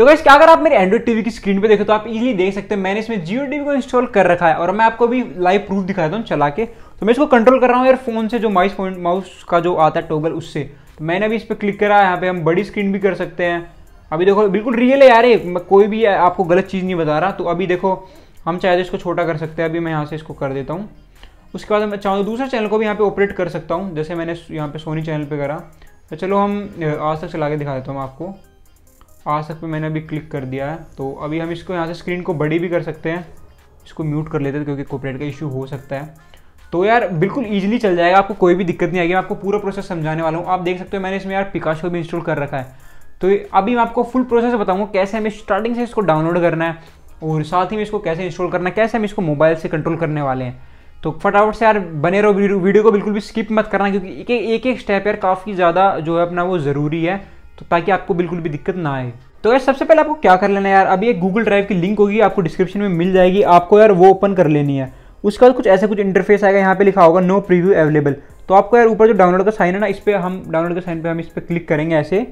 तो क्या अगर आप मेरे एंड्रॉइड टीवी की स्क्रीन पे देखो तो आप इजीली देख सकते हैं मैंने इसमें जियो टीवी को इंस्टॉल कर रखा है और मैं आपको भी लाइव प्रूफ दिखा देता हूँ चला के तो मैं इसको कंट्रोल कर रहा हूँ यार फोन से जो माउस माउस का जो आता है टोगल उससे तो मैंने अभी इस पर क्लिक करा है यहाँ पे हम बड़ी स्क्रीन भी कर सकते हैं अभी देखो बिल्कुल रियल है यार ये कोई भी आपको गलत चीज़ नहीं बता रहा तो अभी देखो हम चाहे तो इसको छोटा कर सकते हैं अभी मैं यहाँ से इसको कर देता हूँ उसके बाद मैं चाहूँ तो दूसरे चैनल को भी यहाँ पे ऑपरेट कर सकता हूँ जैसे मैंने यहाँ पे सोनी चैनल पे करा तो चलो हम आज तक चला के दिखा देता हूँ आपको आ सकते पे मैंने अभी क्लिक कर दिया है तो अभी हम इसको यहाँ से स्क्रीन को बड़ी भी कर सकते हैं इसको म्यूट कर लेते हैं क्योंकि कॉपरेट का इशू हो सकता है तो यार बिल्कुल ईजिली चल जाएगा आपको कोई भी दिक्कत नहीं आएगी मैं आपको पूरा प्रोसेस समझाने वाला हूँ आप देख सकते हो मैंने इसमें यार पिकाशो भी इंस्टॉल कर रखा है तो अभी मैं आपको फुल प्रोसेस बताऊँगा कैसे हमें स्टार्टिंग से इसको डाउनलोड करना है और साथ ही में इसको कैसे इंस्टॉल करना है कैसे हम इसको मोबाइल से कंट्रोल करने वाले हैं तो फटाफट से यार बने रहो वीडियो को बिल्कुल भी स्किप मत करना क्योंकि एक एक स्टेप यार काफ़ी ज़्यादा जो है अपना वो ज़रूरी है तो ताकि आपको बिल्कुल भी दिक्कत ना आए तो यार सबसे पहले आपको क्या कर लेना है यार अभी एक गूगल ड्राइव की लिंक होगी आपको डिस्क्रिप्शन में मिल जाएगी आपको यार वो ओपन कर लेनी है उसके बाद कुछ ऐसा कुछ इंटरफेस आएगा यहाँ पे लिखा होगा नो प्रीव्यू अवेलेबल तो आपको यार ऊपर जो डाउनलोड का साइन है ना इस पर हम डाउनलोड का साइन पर हम इस पर क्लिक करेंगे ऐसे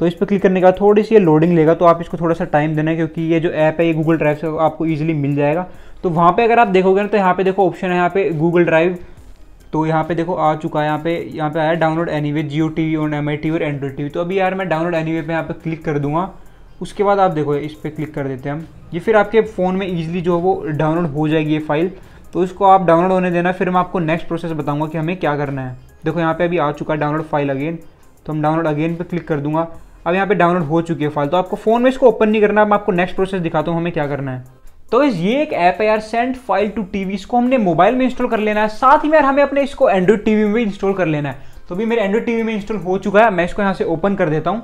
तो इस पर क्लिक करने के बाद थोड़ी सी ये लोडिंग लेगा तो आप इसको थोड़ा सा टाइम देना है क्योंकि ये जो ऐप है ये गूगल ड्राइव से आपको ईजिली मिल जाएगा तो वहाँ पर अगर आप देखोगे ना तो यहाँ पे देखो ऑप्शन है यहाँ पे गूगल ड्राइव तो यहाँ पे देखो आ चुका है यहाँ पे यहाँ पे आया download anyway Jio T V और एम आई टी और एंड्रॉइड टी तो अभी यार मैं डाउनलोड एनी वे पर यहाँ पर क्लिक कर दूँगा उसके बाद आप देखो इस पर क्लिक कर देते हैं हम ये फिर आपके फ़ोन में ईजिली जो है वो डाउनलोड हो जाएगी ये फाइल तो इसको आप डाउनलोड होने देना फिर मैं आपको नेक्स्ट प्रोसेस बताऊँगा कि हमें क्या करना है देखो यहाँ पर अभी आ चुका है डाउनलोड फाइल अगेन तो हम डाउनलोड अगेन पर क्लिक कर दूँगा अब यहाँ पे डाउनलोड हो चुकी है फाइल तो आपको फ़ोन में इसको ओपन नहीं करना मैं आपको नेक्स्ट प्रोसेस दिखाता हूँ हमें क्या करना है तो इस ये एक ऐप है यार सेंड फाइल टू टीवी इसको हमने मोबाइल में इंस्टॉल कर लेना है साथ ही में यार हमें अपने इसको एंड्रॉइड टीवी में भी इंस्टॉल कर लेना है तो भी मेरे एंड्रॉइड टीवी में इंस्टॉल हो चुका है मैं इसको यहाँ से ओपन कर देता हूँ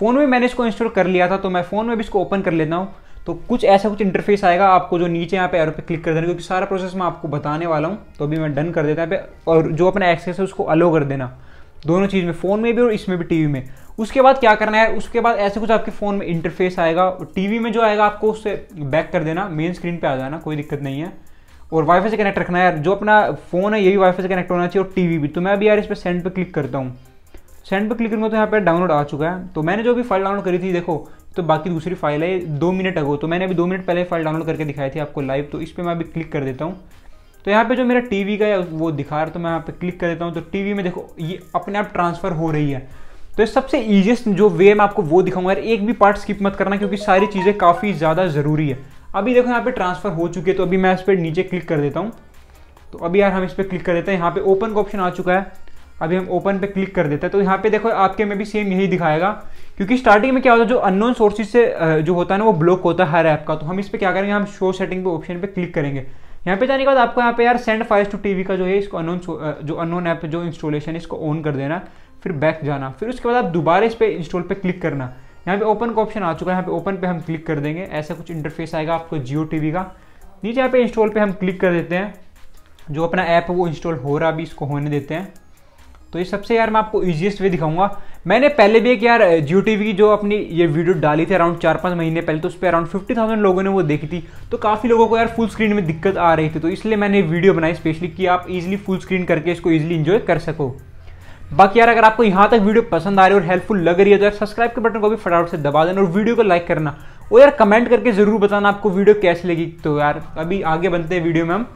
फ़ोन में मैंने इसको इंस्टॉल कर लिया था तो मैं फ़ोन में भी इसको ओपन कर लेता हूँ तो कुछ ऐसा कुछ इंटरफेस आएगा आपको जो नीचे यहाँ पे एरो पे क्लिक कर देना क्योंकि सारा प्रोसेस मैं आपको बताने वाला हूँ तो अभी मैं डन कर देता है और जो अपना एक्सेस है उसको अलो कर देना दोनों चीज़ में फ़ोन में भी और इसमें भी टीवी में उसके बाद क्या करना है उसके बाद ऐसे कुछ आपके फ़ोन में इंटरफेस आएगा टीवी में जो आएगा आपको उससे बैक कर देना मेन स्क्रीन पे आ जाना कोई दिक्कत नहीं है और वाईफाई से कनेक्ट रखना है यार जो अपना फ़ोन है ये भी वाईफाई से कनेक्ट होना चाहिए और टीवी भी तो मैं अभी यार इस पर सेंड पर क्लिक करता हूँ सेंड पर क्लिक करूँगा तो यहाँ पर डाउनलोड आ चुका है तो मैंने जो भी फाइल डाउनलोड करी थी देखो तो बाकी दूसरी फाइल है दो मिनट अगो तो मैंने अभी दो मिनट पहले फाइल डाउनलोड करके दिखाई थी आपको लाइव तो इस पर मैं अभी क्लिक कर देता हूँ तो यहाँ पे जो मेरा टीवी का वो दिखा रहा है तो मैं यहाँ पे क्लिक कर देता हूँ तो टीवी में देखो ये अपने आप ट्रांसफर हो रही है तो ये सबसे ईजिएस्ट जो वे मैं आपको वो दिखाऊंगा यार एक भी पार्ट स्किप मत करना क्योंकि सारी चीज़ें काफ़ी ज़्यादा ज़रूरी है अभी देखो यहाँ पे ट्रांसफर हो चुकी है तो अभी मैं इस पर नीचे क्लिक कर देता हूँ तो अभी यार हम इस पर क्लिक कर देते हैं यहाँ पे ओपन का ऑप्शन आ चुका है अभी हम ओपन पे क्लिक कर देते हैं तो यहाँ पे देखो आपके में भी सेम यही दिखाएगा क्योंकि स्टार्टिंग में क्या होता है जो अननोन सोर्सेज से जो होता है ना वो ब्लॉक होता है हर ऐप का तो हम इस पर क्या करेंगे हम शो सेटिंग पे ऑप्शन पे क्लिक करेंगे यहाँ पे जाने के बाद आपको यहाँ पे यार सेंड फाइल्स टू टीवी का जो है इसको अनोन जो अनोन ऐप जो इंस्टॉलेशन है इसको ऑन कर देना फिर बैक जाना फिर उसके बाद आप दोबारा इस पर इंस्टॉल पर क्लिक करना यहाँ पे ओपन का ऑप्शन आ चुका है यहाँ पे ओपन पे हम क्लिक कर देंगे ऐसा कुछ इंटरफेस आएगा आपको जियो टी का नीचे यहाँ पे इंस्टॉल पे हम क्लिक कर देते हैं जो अपना ऐप है वो इंस्टॉल हो रहा अभी इसको होने देते हैं तो ये सबसे यार मैं आपको ईजिएस्ट वे दिखाऊंगा मैंने पहले भी एक यार जियो टीवी की जो अपनी ये वीडियो डाली थी अराउंड चार पाँच महीने पहले तो उस पर अराउंड फिफ्टी थाउजेंड लोगों ने वो देखी थी तो काफ़ी लोगों को यार फुल स्क्रीन में दिक्कत आ रही थी तो इसलिए मैंने वीडियो बनाई स्पेशली कि आप ईजिली फुल स्क्रीन करके इसको ईजिली इन्जॉय कर सको बाकी यार अगर आपको यहाँ तक वीडियो पसंद आ रही है और हेल्पफुल लग रही है तो यार सब्सक्राइब के बटन को भी फटाफट से दबा देना और वीडियो को लाइक करना और यार कमेंट करके ज़रूर बताना आपको वीडियो कैसी लगी तो यार अभी आगे बनते हैं वीडियो में हम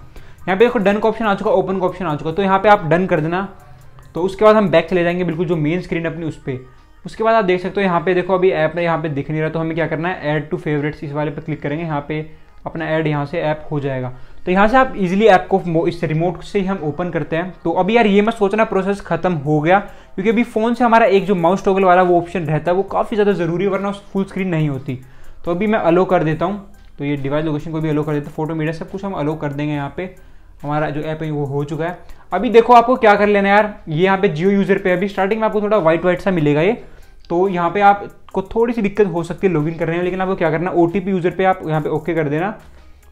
यहाँ पे देखो डन का ऑप्शन आ चुका ओपन का ऑप्शन आ चुका तो यहाँ पे आप डन कर देना तो उसके बाद हम बैक चले जाएंगे बिल्कुल जो मेन स्क्रीन है अपनी उस पर उसके बाद आप देख सकते हो यहाँ पे देखो अभी ऐप यहाँ पे दिख नहीं रहा तो हमें क्या करना है ऐड टू फेवरेट्स इस वाले पर क्लिक करेंगे यहाँ पे अपना ऐड यहाँ से ऐप हो जाएगा तो यहाँ से आप इजीली ऐप को इस रिमोट से ही हम ओपन करते हैं तो अभी यार ये मत सोचना प्रोसेस खत्म हो गया क्योंकि अभी फ़ोन से हमारा एक जो माउस टॉगल वाला वो ऑप्शन रहता है वो काफ़ी ज़्यादा ज़रूरी वरना फुल स्क्रीन नहीं होती तो अभी मैं अलो कर देता हूँ तो ये डिवाइस लोकेशन को भी अलो कर देता हूँ फोटो मीडिया सब कुछ हम अलो कर देंगे यहाँ पे हमारा जो ऐप है वो हो चुका है अभी देखो आपको क्या कर लेना यार ये यहाँ पे जियो यूज़र पे अभी स्टार्टिंग में आपको थोड़ा वाइट वाइट सा मिलेगा ये तो यहाँ पे आपको थोड़ी सी दिक्कत हो सकती है लॉगिन करने में लेकिन आपको क्या करना ओ यूज़र पे आप यहाँ पे ओके कर देना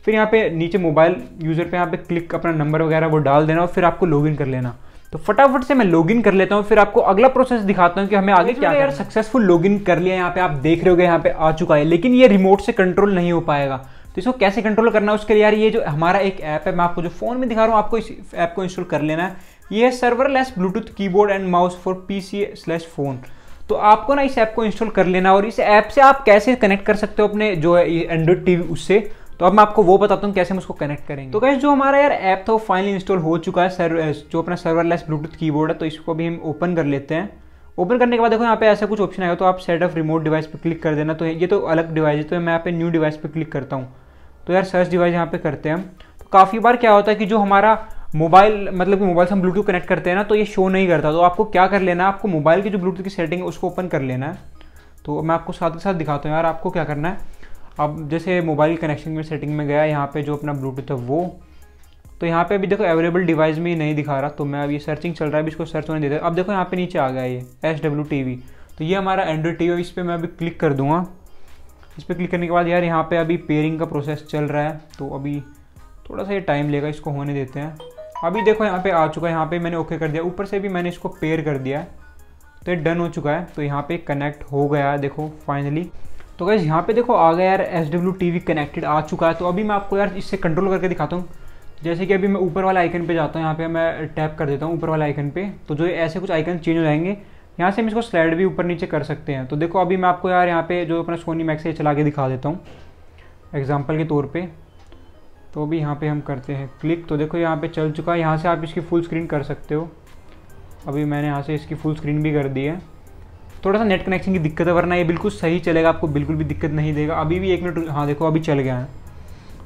फिर यहाँ पे नीचे मोबाइल यूज़र पे यहाँ पे क्लिक अपना नंबर वगैरह वो डाल देना और फिर आपको लॉगिन कर लेना तो फटाफट से मैं लॉगिन कर लेता हूँ फिर आपको अगला प्रोसेस दिखाता हूँ कि हमें आगे क्या यार सक्सेसफुल लॉगिन कर लिया यहाँ पे आप देख रहे हो यहाँ पे आ चुका है लेकिन ये रिमोट से कंट्रोल नहीं हो पाएगा तो इसको कैसे कंट्रोल करना है उसके लिए यार ये जो हमारा एक ऐप है मैं आपको जो फ़ोन में दिखा रहा हूँ आपको इस ऐप को इंस्टॉल कर लेना है ये है serverless Bluetooth keyboard and mouse for P C slash phone तो आपको ना इस ऐप को इंस्टॉल कर लेना और इस ऐप से आप कैसे कनेक्ट कर सकते हो अपने जो है एंड्रॉइड टी उससे तो अब मैं आपको वो बताता हूँ कैसे हम उसको कनेक्ट करेंगे तो कैसे जो हमारा यार ऐप था वो फाइनली इंस्टॉल हो चुका है सर जो अपना सर्वरलेस ब्लूटूथ कीबोर्ड है तो इसको भी हम ओपन कर लेते हैं ओपन करने के बाद देखो यहाँ पे ऐसा कुछ ऑप्शन आएगा तो आप सेट ऑफ रिमोट डिवाइस पर क्लिक कर देना तो ये तो अलग डिवाइस है तो मैं यहाँ पे न्यू डिवाइस पर क्लिक करता हूँ तो यार सर्च डिवाइस यहाँ पे करते हैं हम तो काफ़ी बार क्या होता है कि जो हमारा मोबाइल मतलब कि मोबाइल से हम ब्लूटूथ कनेक्ट करते हैं ना तो ये शो नहीं करता तो आपको क्या कर लेना है आपको मोबाइल की जो ब्लूटूथ की सेटिंग है उसको ओपन कर लेना है तो मैं आपको साथ के साथ दिखाता हूँ यार आपको क्या करना है अब जैसे मोबाइल कनेक्शन में सेटिंग में गया यहाँ पे जो अपना ब्लूटूथ है वो तो यहाँ पे अभी देखो अवेलेबल डिवाइस में ही नहीं दिखा रहा तो मैं अभी सर्चिंग चल रहा है अभी इसको सर्च होने देता अब देखो यहाँ पे नीचे आ गया ये एस डब्ल्यू टी वी तो ये हमारा एंड्रॉइड टी वी इस पर मैं अभी क्लिक कर दूंगा इस पर क्लिक करने के बाद यार यहाँ पे अभी पेयरिंग का प्रोसेस चल रहा है तो अभी थोड़ा सा ये टाइम लेगा इसको होने देते हैं अभी देखो यहाँ पे आ चुका है यहाँ पे मैंने ओके कर दिया ऊपर से भी मैंने इसको पेयर कर दिया है तो ये डन हो चुका है तो यहाँ पे कनेक्ट हो गया है देखो फाइनली तो गैस यहाँ पे देखो आ गया यार S W T V connected आ चुका है तो अभी मैं आपको यार इससे कंट्रोल करके दिखाता हूँ जैसे कि अभी मैं ऊपर वाला आइकन पे जाता हूँ यहाँ पे मैं टैप कर देता हूँ ऊपर वाले आइकन पे तो जो ऐसे कुछ आइकन चेंज हो जाएंगे यहाँ से हम इसको स्लाइड भी ऊपर नीचे कर सकते हैं तो देखो अभी मैं आपको यार यहाँ पे जो अपना सोनी मैक्स है चला के दिखा देता हूँ एग्जाम्पल के तौर पर तो अभी यहाँ पर हम करते हैं क्लिक तो देखो यहाँ पर चल चुका है यहाँ से आप इसकी फुल स्क्रीन कर सकते हो अभी मैंने यहाँ से इसकी फुल स्क्रीन भी कर दी है थोड़ा सा नेट कनेक्शन की दिक्कत है वरना ये बिल्कुल सही चलेगा आपको बिल्कुल भी दिक्कत नहीं देगा अभी भी एक मिनट हाँ देखो अभी चल गया है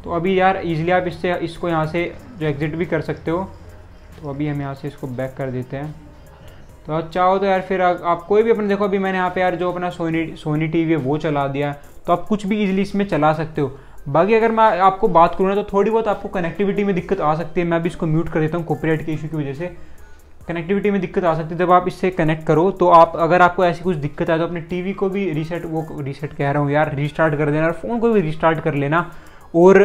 तो अभी यार इजीली आप इससे इसको यहाँ से जो एग्ज़िट भी कर सकते हो तो अभी हम यहाँ से इसको बैक कर देते हैं तो आप चाहो तो यार फिर आप कोई भी अपने देखो अभी मैंने यहाँ पे यार जो अपना सोनी सोनी टीवी है वो चला दिया तो आप कुछ भी इजिली इसमें चला सकते हो बाकी अगर मैं आपको बात करूँ ना तो थोड़ी बहुत आपको कनेक्टिविटी में दिक्कत आ सकती है मैं अभी इसको म्यूट कर देता हूँ कॉपरेट के इशू की वजह से कनेक्टिविटी में दिक्कत आ सकती है जब आप इससे कनेक्ट करो तो आप अगर आपको ऐसी कुछ दिक्कत आए तो अपने टीवी को भी रीसेट वो रीसेट कह रहा हूँ यार रीस्टार्ट कर देना और फ़ोन को भी रीस्टार्ट कर लेना और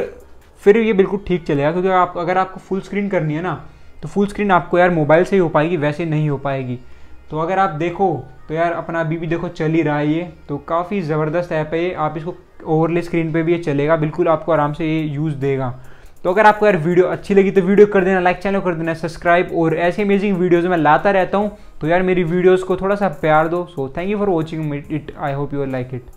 फिर ये बिल्कुल ठीक चलेगा क्योंकि आप अगर आपको फुल स्क्रीन करनी है ना तो फुल स्क्रीन आपको यार मोबाइल से ही हो पाएगी वैसे नहीं हो पाएगी तो अगर आप देखो तो यार अपना अभी भी देखो चल ही रहा है ये तो काफ़ी ज़बरदस्त ऐप है ये आप इसको ओवरले स्क्रीन पे भी ये चलेगा बिल्कुल आपको आराम से ये यूज़ देगा तो अगर आपको यार वीडियो अच्छी लगी तो वीडियो कर देना लाइक चैनल कर देना सब्सक्राइब और ऐसे अमेजिंग वीडियोज़ मैं लाता रहता हूँ तो यार मेरी वीडियोज़ को थोड़ा सा प्यार दो so thank you for watching it I hope your like it